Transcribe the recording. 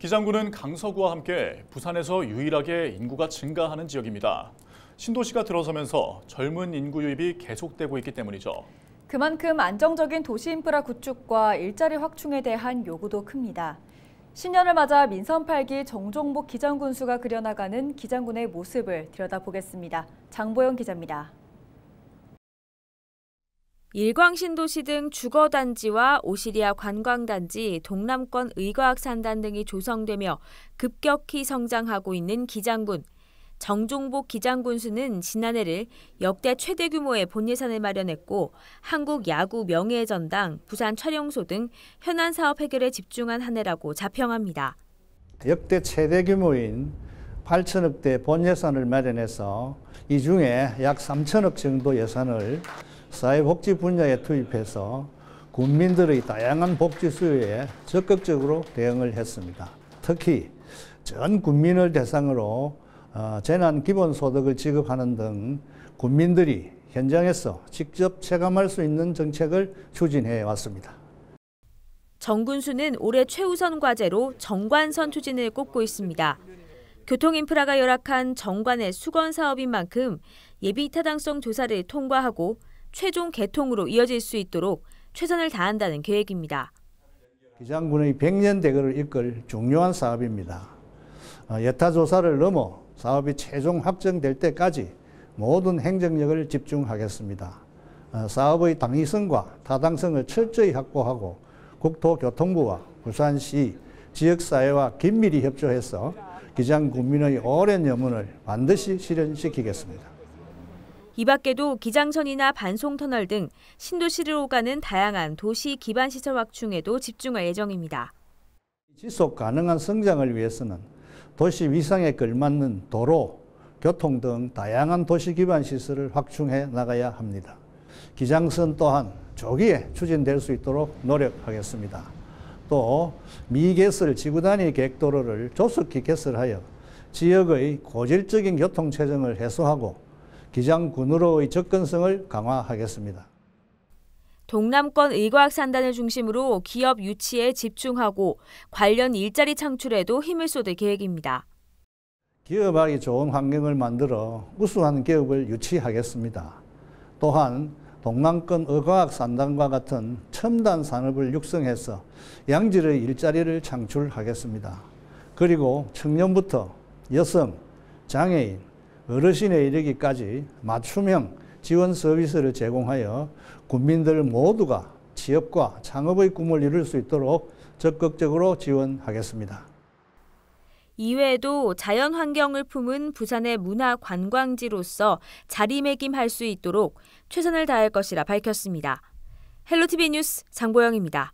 기장군은 강서구와 함께 부산에서 유일하게 인구가 증가하는 지역입니다. 신도시가 들어서면서 젊은 인구 유입이 계속되고 있기 때문이죠. 그만큼 안정적인 도시 인프라 구축과 일자리 확충에 대한 요구도 큽니다. 신년을 맞아 민선 8기 정종복 기장군수가 그려나가는 기장군의 모습을 들여다보겠습니다. 장보영 기자입니다. 일광신도시 등 주거단지와 오시리아 관광단지, 동남권 의과학산단 등이 조성되며 급격히 성장하고 있는 기장군. 정종복 기장군수는 지난해를 역대 최대 규모의 본예산을 마련했고 한국 야구 명예의 전당, 부산 촬영소 등 현안 사업 해결에 집중한 한 해라고 자평합니다. 역대 최대 규모인 8천억대 본예산을 마련해서 이 중에 약 3천억 정도 예산을 사회복지 분야에 투입해서 국민들의 다양한 복지 수요에 적극적으로 대응을 했습니다. 특히 전 국민을 대상으로 어, 재난 기본소득을 지급하는 등 국민들이 현장에서 직접 체감할 수 있는 정책을 추진해 왔습니다. 정군수는 올해 최우선 과제로 정관선 추진을 꼽고 있습니다. 교통인프라가 열악한 정관의 수건 사업인 만큼 예비 타당성 조사를 통과하고 최종 개통으로 이어질 수 있도록 최선을 다한다는 계획입니다. 기장군의 100년 대거를 이끌 중요한 사업입니다. 어, 여타 조사를 넘어 사업이 최종 확정될 때까지 모든 행정력을 집중하겠습니다. 어, 사업의 당위성과 타당성을 철저히 확보하고 국토교통부와 부산시, 지역사회와 긴밀히 협조해서 기장군민의 오랜 염원을 반드시 실현시키겠습니다. 이 밖에도 기장선이나 반송터널 등신도시를오 가는 다양한 도시 기반 시설 확충에도 집중할 예정입니다. 지속 가능한 성장을 위해서는 도시 위상에 걸맞는 도로, 교통 등 다양한 도시 기반 시설을 확충해 나가야 합니다. 기장선 또한 조기에 추진될 수 있도록 노력하겠습니다. 또 미개설 지구 단위 객도로를 조속히 개설하여 지역의 고질적인 교통 체증을 해소하고 기장군으로의 접근성을 강화하겠습니다. 동남권 의과학산단을 중심으로 기업 유치에 집중하고 관련 일자리 창출에도 힘을 쏟을 계획입니다. 기업하기 좋은 환경을 만들어 우수한 기업을 유치하겠습니다. 또한 동남권 의과학산단과 같은 첨단 산업을 육성해서 양질의 일자리를 창출하겠습니다. 그리고 청년부터 여성, 장애인, 어르신에 이르기까지 맞춤형 지원 서비스를 제공하여 국민들 모두가 취업과 창업의 꿈을 이룰 수 있도록 적극적으로 지원하겠습니다. 이외에도 자연 환경을 품은 부산의 문화 관광지로서 자리매김할 수 있도록 최선을 다할 것이라 밝혔습니다. 헬로티비 뉴스 장보영입니다.